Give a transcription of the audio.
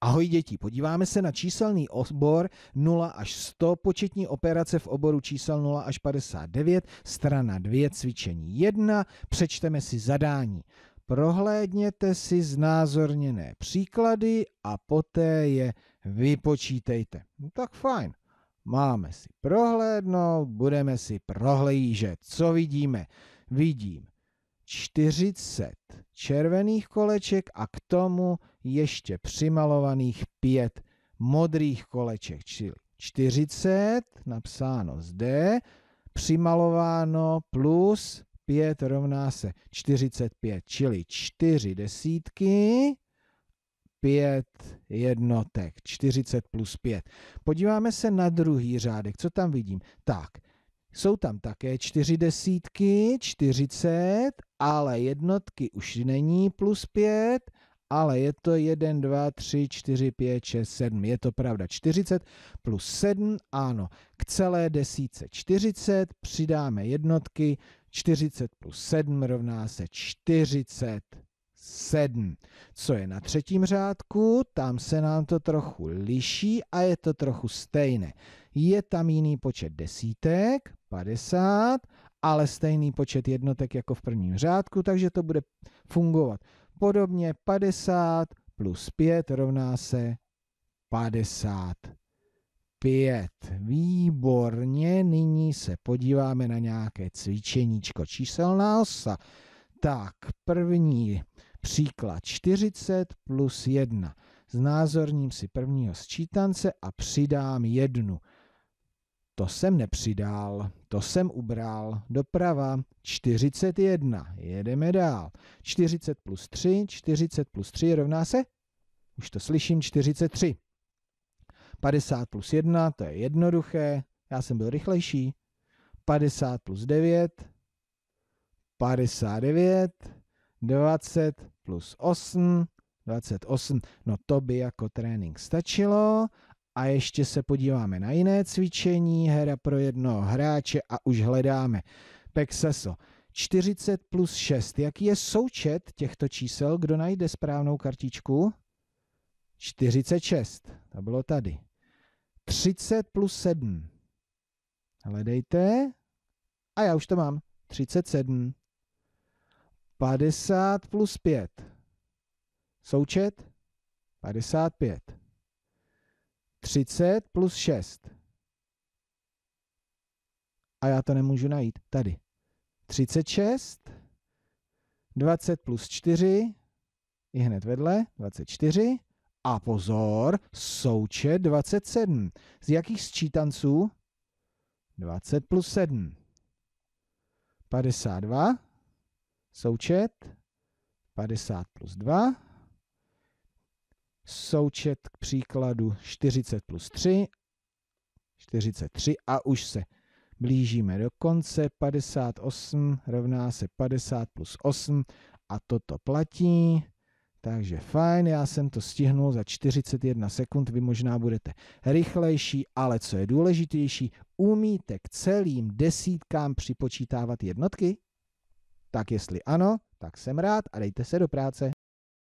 Ahoj děti, podíváme se na číselný obor 0 až 100, početní operace v oboru čísel 0 až 59, strana 2, cvičení 1, přečteme si zadání. Prohlédněte si znázorněné příklady a poté je vypočítejte. No tak fajn, máme si prohlédnout, budeme si prohlížet. Co vidíme? Vidím 40 červených koleček a k tomu ještě přimalovaných pět modrých koleček, čili 40, napsáno zde, přimalováno plus 5 rovná se 45, čili 4 desítky, 5 jednotek, 40 plus 5. Podíváme se na druhý řádek, co tam vidím. Tak, jsou tam také čtyři desítky, 40, ale jednotky už není plus 5, ale je to 1, 2, 3, 4, 5, 6, 7. Je to pravda. 40 plus 7, ano. K celé desíce 40 přidáme jednotky. 40 plus 7 rovná se 47. Co je na třetím řádku, tam se nám to trochu liší a je to trochu stejné. Je tam jiný počet desítek, 50, ale stejný počet jednotek jako v prvním řádku, takže to bude fungovat Podobně 50 plus 5 rovná se 55. Výborně, nyní se podíváme na nějaké cvičeníčko. Číselná osa. Tak, první příklad 40 plus 1. Znázorním si prvního sčítance a přidám jednu to jsem nepřidal, to jsem ubral, doprava 41, jedeme dál. 40 plus 3, 40 plus 3 rovná se, už to slyším, 43. 50 plus 1, to je jednoduché, já jsem byl rychlejší. 50 plus 9, 59, 20 plus 8, 28, no to by jako trénink stačilo a ještě se podíváme na jiné cvičení, hra pro jednoho hráče a už hledáme Pexeso. 40 plus 6. Jaký je součet těchto čísel? Kdo najde správnou kartičku? 46. To bylo tady. 30 plus 7. Hledejte. A já už to mám. 37. 50 plus 5. Součet? 55. 30 plus 6. A já to nemůžu najít. Tady. 36, 20 plus 4, i hned vedle, 24. A pozor, součet 27. Z jakých sčítanců? 20 plus 7. 52, součet, 50 plus 2, součet k příkladu 40 plus 3, 43 a už se blížíme do konce, 58 rovná se 50 plus 8 a toto platí, takže fajn, já jsem to stihnul za 41 sekund, vy možná budete rychlejší, ale co je důležitější, umíte k celým desítkám připočítávat jednotky? Tak jestli ano, tak jsem rád a dejte se do práce.